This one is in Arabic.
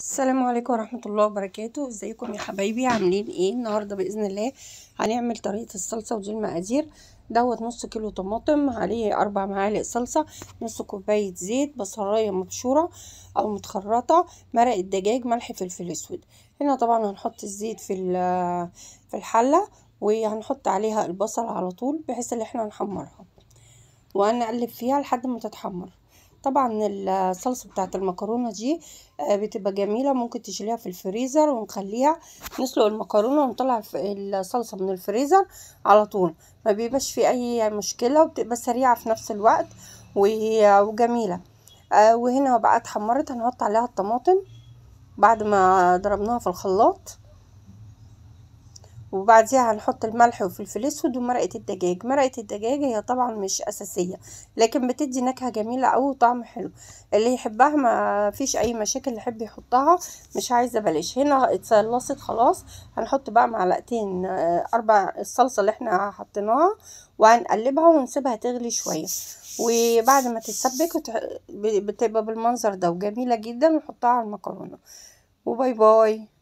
السلام عليكم ورحمة الله وبركاته ازيكم يا حبايبي عاملين ايه النهاردة بإذن الله هنعمل طريقة الصلصة ودي المقادير دوت نص كيلو طماطم عليه اربع معالق صلصة نص كوباية زيت بصلاية مبشورة او متخرطة مرق الدجاج ملح فلفل اسود هنا طبعا هنحط الزيت في في الحلة وهنحط عليها البصل على طول بحيث ان احنا نحمرها وهنقلب فيها لحد ما تتحمر طبعا الصلصه بتاعه المكرونه دي آه، بتبقى جميله ممكن تشيليها في الفريزر ونخليها نسلق المكرونه ونطلع الصلصه من الفريزر على طول ما بيبقاش في اي مشكله وبتبقى سريعه في نفس الوقت وجميله آه، وهنا بقى اتحمرت هنحط عليها الطماطم بعد ما ضربناها في الخلاط وبعديها هنحط الملح وفلفل اسود ومرقه الدجاج مرقه الدجاج هي طبعا مش اساسيه لكن بتدي نكهه جميله قوي وطعم حلو اللي يحبها ما فيش اي مشاكل اللي يحب يحطها مش عايزه بلاش هنا اتخلصت خلاص هنحط بقى معلقتين آه، اربع الصلصه اللي احنا حطيناها وهنقلبها ونسيبها تغلي شويه وبعد ما تتسبك بتبقى بالمنظر ده وجميله جدا ونحطها على المكرونه وباي باي